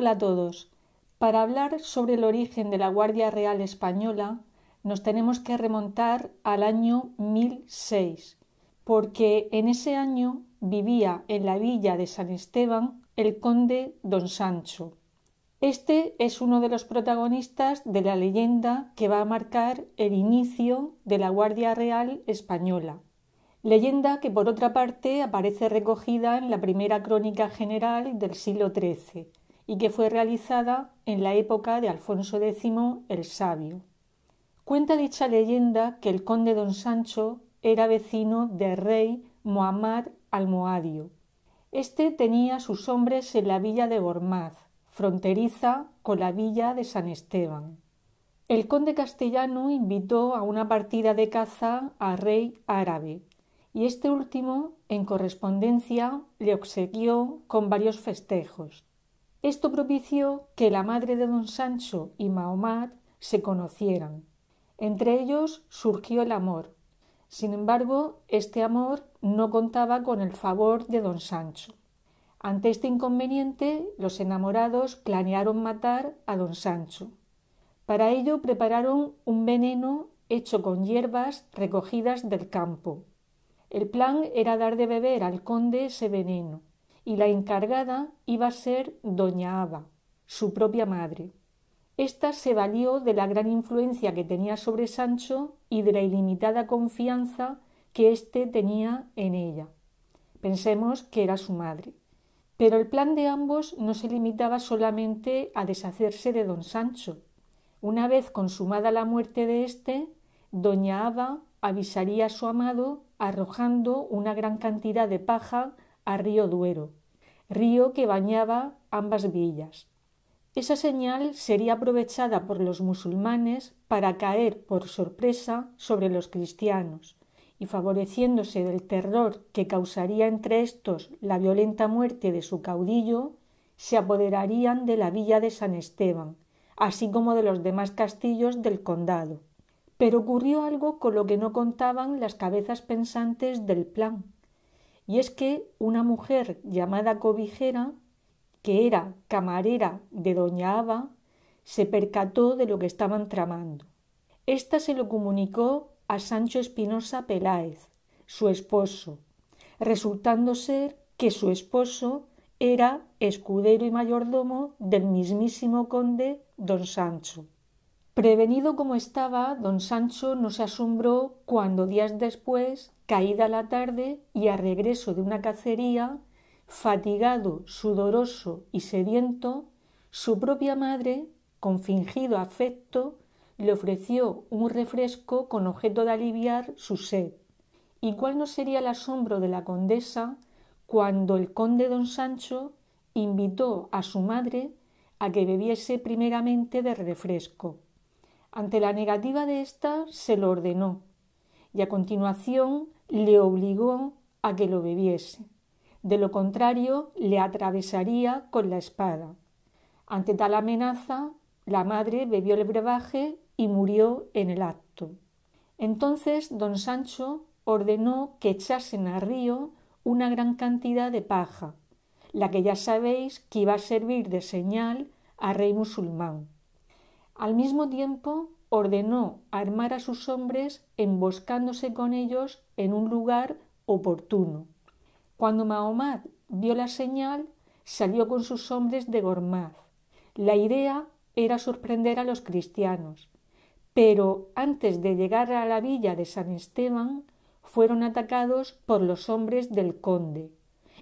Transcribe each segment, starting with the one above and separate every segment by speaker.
Speaker 1: Hola a todos. Para hablar sobre el origen de la Guardia Real Española, nos tenemos que remontar al año 1006, porque en ese año vivía en la villa de San Esteban el conde don Sancho. Este es uno de los protagonistas de la leyenda que va a marcar el inicio de la Guardia Real Española. Leyenda que por otra parte aparece recogida en la primera crónica general del siglo XIII y que fue realizada en la época de Alfonso X el Sabio. Cuenta dicha leyenda que el conde don Sancho era vecino del rey Mohammad Almohadio. Este tenía sus hombres en la villa de Gormaz, fronteriza con la villa de San Esteban. El conde castellano invitó a una partida de caza al rey árabe, y este último, en correspondencia, le obsequió con varios festejos. Esto propició que la madre de don Sancho y Mahomat se conocieran. Entre ellos surgió el amor. Sin embargo, este amor no contaba con el favor de don Sancho. Ante este inconveniente, los enamorados planearon matar a don Sancho. Para ello prepararon un veneno hecho con hierbas recogidas del campo. El plan era dar de beber al conde ese veneno y la encargada iba a ser doña Ava, su propia madre. Esta se valió de la gran influencia que tenía sobre Sancho y de la ilimitada confianza que éste tenía en ella. Pensemos que era su madre. Pero el plan de ambos no se limitaba solamente a deshacerse de don Sancho. Una vez consumada la muerte de éste, doña Ava avisaría a su amado arrojando una gran cantidad de paja a Río Duero, río que bañaba ambas villas. Esa señal sería aprovechada por los musulmanes para caer por sorpresa sobre los cristianos, y favoreciéndose del terror que causaría entre estos la violenta muerte de su caudillo, se apoderarían de la villa de San Esteban, así como de los demás castillos del condado. Pero ocurrió algo con lo que no contaban las cabezas pensantes del plan. Y es que una mujer llamada Cobijera, que era camarera de doña Ava, se percató de lo que estaban tramando. Esta se lo comunicó a Sancho Espinosa Peláez, su esposo, resultando ser que su esposo era escudero y mayordomo del mismísimo conde don Sancho. Prevenido como estaba, don Sancho no se asombró cuando días después caída la tarde y a regreso de una cacería, fatigado, sudoroso y sediento, su propia madre, con fingido afecto, le ofreció un refresco con objeto de aliviar su sed. ¿Y cuál no sería el asombro de la condesa cuando el conde don Sancho invitó a su madre a que bebiese primeramente de refresco? Ante la negativa de ésta se lo ordenó y a continuación le obligó a que lo bebiese. De lo contrario, le atravesaría con la espada. Ante tal amenaza, la madre bebió el brebaje y murió en el acto. Entonces don Sancho ordenó que echasen al río una gran cantidad de paja, la que ya sabéis que iba a servir de señal al rey musulmán. Al mismo tiempo ordenó armar a sus hombres emboscándose con ellos en un lugar oportuno. Cuando Mahomad vio la señal, salió con sus hombres de Gormaz. La idea era sorprender a los cristianos, pero antes de llegar a la villa de San Esteban, fueron atacados por los hombres del conde,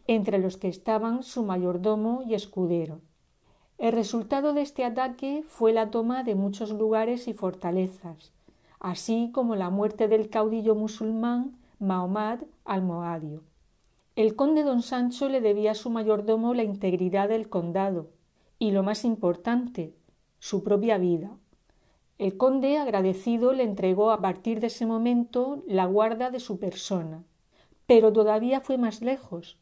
Speaker 1: entre los que estaban su mayordomo y escudero. El resultado de este ataque fue la toma de muchos lugares y fortalezas, así como la muerte del caudillo musulmán Mahomad Almohadio El conde don Sancho le debía a su mayordomo la integridad del condado y, lo más importante, su propia vida. El conde agradecido le entregó a partir de ese momento la guarda de su persona. Pero todavía fue más lejos.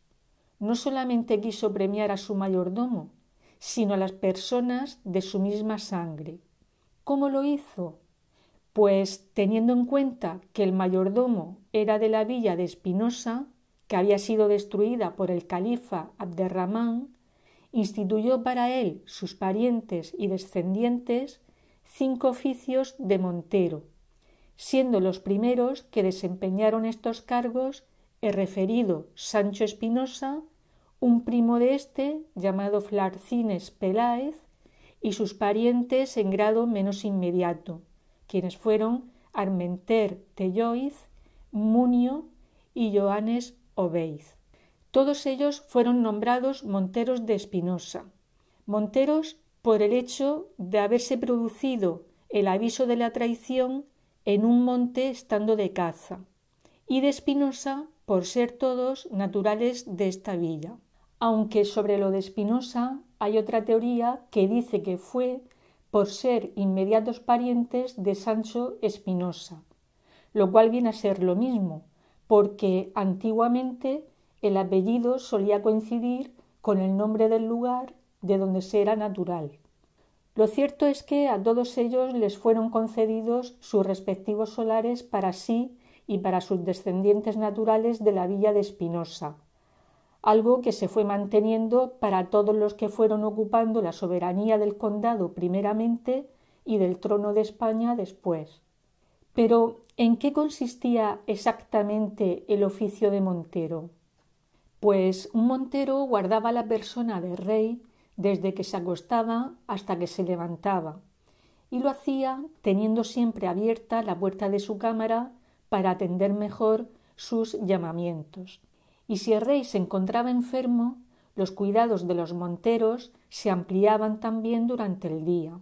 Speaker 1: No solamente quiso premiar a su mayordomo, sino a las personas de su misma sangre. ¿Cómo lo hizo? Pues teniendo en cuenta que el mayordomo era de la villa de Espinosa, que había sido destruida por el califa Abderramán, instituyó para él, sus parientes y descendientes, cinco oficios de montero, siendo los primeros que desempeñaron estos cargos el referido Sancho Espinosa un primo de este llamado Flarcines Peláez y sus parientes en grado menos inmediato, quienes fueron Armenter Telloiz, Munio y Joanes Obeiz. Todos ellos fueron nombrados Monteros de Espinosa. Monteros por el hecho de haberse producido el aviso de la traición en un monte estando de caza, y de Espinosa por ser todos naturales de esta villa aunque sobre lo de Espinosa hay otra teoría que dice que fue por ser inmediatos parientes de Sancho Espinosa, lo cual viene a ser lo mismo, porque antiguamente el apellido solía coincidir con el nombre del lugar de donde se era natural. Lo cierto es que a todos ellos les fueron concedidos sus respectivos solares para sí y para sus descendientes naturales de la villa de Espinosa, algo que se fue manteniendo para todos los que fueron ocupando la soberanía del condado primeramente y del trono de España después. Pero, ¿en qué consistía exactamente el oficio de montero? Pues un montero guardaba la persona del rey desde que se acostaba hasta que se levantaba, y lo hacía teniendo siempre abierta la puerta de su cámara para atender mejor sus llamamientos y si el rey se encontraba enfermo, los cuidados de los monteros se ampliaban también durante el día.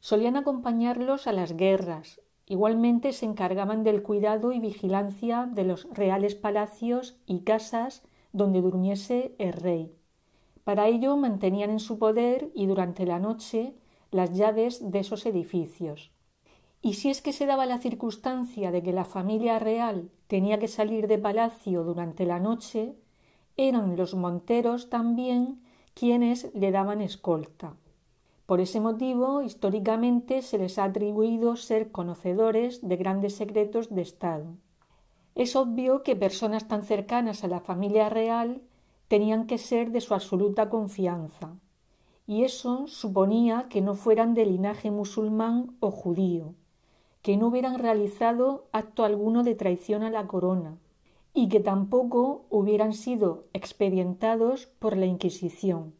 Speaker 1: Solían acompañarlos a las guerras, igualmente se encargaban del cuidado y vigilancia de los reales palacios y casas donde durmiese el rey. Para ello mantenían en su poder y durante la noche las llaves de esos edificios. Y si es que se daba la circunstancia de que la familia real tenía que salir de palacio durante la noche, eran los monteros también quienes le daban escolta. Por ese motivo, históricamente se les ha atribuido ser conocedores de grandes secretos de Estado. Es obvio que personas tan cercanas a la familia real tenían que ser de su absoluta confianza, y eso suponía que no fueran de linaje musulmán o judío, que no hubieran realizado acto alguno de traición a la corona y que tampoco hubieran sido expedientados por la Inquisición.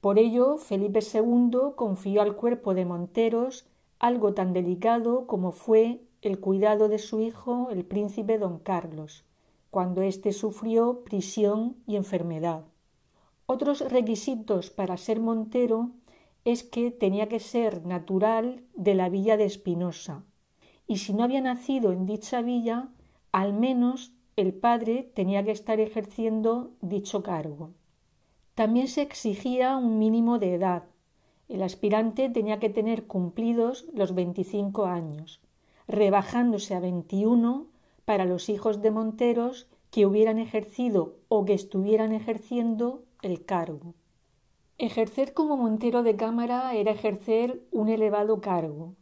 Speaker 1: Por ello, Felipe II confió al cuerpo de Monteros algo tan delicado como fue el cuidado de su hijo, el príncipe don Carlos, cuando éste sufrió prisión y enfermedad. Otros requisitos para ser montero es que tenía que ser natural de la villa de Espinosa, y si no había nacido en dicha villa, al menos el padre tenía que estar ejerciendo dicho cargo. También se exigía un mínimo de edad. El aspirante tenía que tener cumplidos los 25 años, rebajándose a 21 para los hijos de Monteros que hubieran ejercido o que estuvieran ejerciendo el cargo. Ejercer como Montero de Cámara era ejercer un elevado cargo,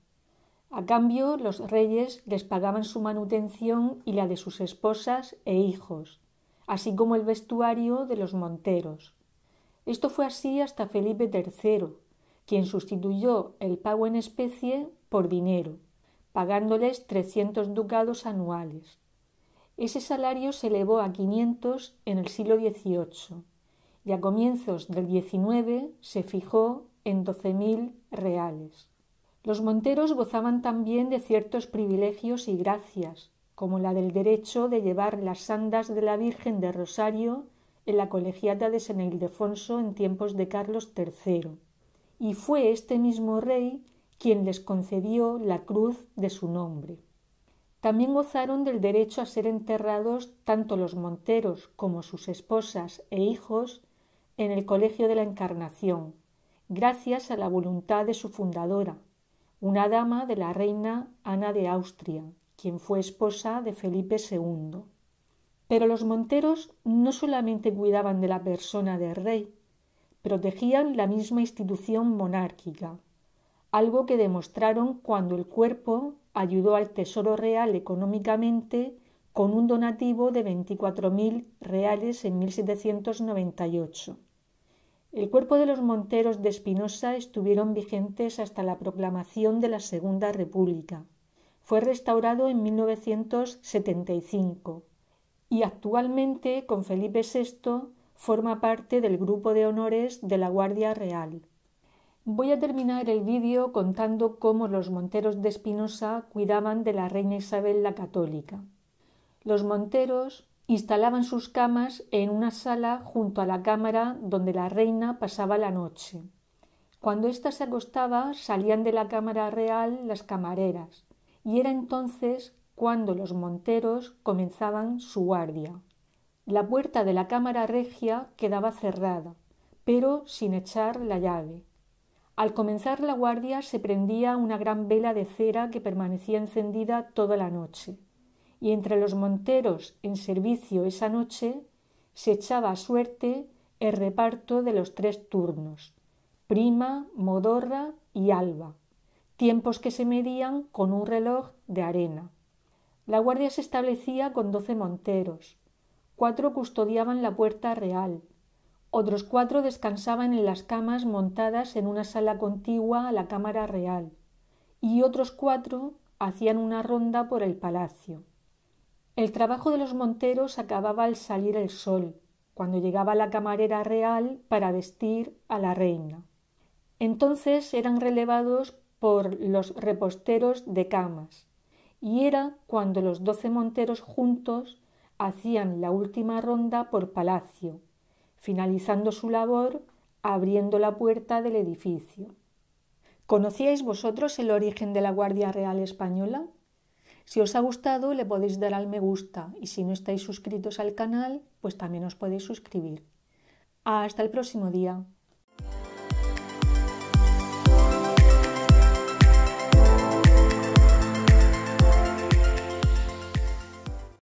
Speaker 1: a cambio, los reyes les pagaban su manutención y la de sus esposas e hijos, así como el vestuario de los monteros. Esto fue así hasta Felipe III, quien sustituyó el pago en especie por dinero, pagándoles 300 ducados anuales. Ese salario se elevó a 500 en el siglo XVIII y a comienzos del XIX se fijó en 12.000 reales. Los monteros gozaban también de ciertos privilegios y gracias, como la del derecho de llevar las sandas de la Virgen de Rosario en la colegiata de San Ildefonso en tiempos de Carlos III, y fue este mismo rey quien les concedió la cruz de su nombre. También gozaron del derecho a ser enterrados tanto los monteros como sus esposas e hijos en el Colegio de la Encarnación, gracias a la voluntad de su fundadora, una dama de la reina Ana de Austria, quien fue esposa de Felipe II. Pero los monteros no solamente cuidaban de la persona del rey, protegían la misma institución monárquica, algo que demostraron cuando el cuerpo ayudó al Tesoro Real económicamente con un donativo de mil reales en 1798. El cuerpo de los monteros de Espinosa estuvieron vigentes hasta la proclamación de la Segunda República. Fue restaurado en 1975 y actualmente, con Felipe VI, forma parte del grupo de honores de la Guardia Real. Voy a terminar el vídeo contando cómo los monteros de Espinosa cuidaban de la reina Isabel la Católica. Los monteros instalaban sus camas en una sala junto a la cámara donde la reina pasaba la noche. Cuando ésta se acostaba, salían de la cámara real las camareras, y era entonces cuando los monteros comenzaban su guardia. La puerta de la cámara regia quedaba cerrada, pero sin echar la llave. Al comenzar la guardia se prendía una gran vela de cera que permanecía encendida toda la noche y entre los monteros en servicio esa noche se echaba a suerte el reparto de los tres turnos, prima, modorra y alba, tiempos que se medían con un reloj de arena. La guardia se establecía con doce monteros, cuatro custodiaban la puerta real, otros cuatro descansaban en las camas montadas en una sala contigua a la cámara real, y otros cuatro hacían una ronda por el palacio. El trabajo de los monteros acababa al salir el sol, cuando llegaba la camarera real para vestir a la reina. Entonces eran relevados por los reposteros de camas, y era cuando los doce monteros juntos hacían la última ronda por palacio, finalizando su labor abriendo la puerta del edificio. ¿Conocíais vosotros el origen de la Guardia Real Española? Si os ha gustado le podéis dar al me gusta y si no estáis suscritos al canal, pues también os podéis suscribir. Hasta el próximo día.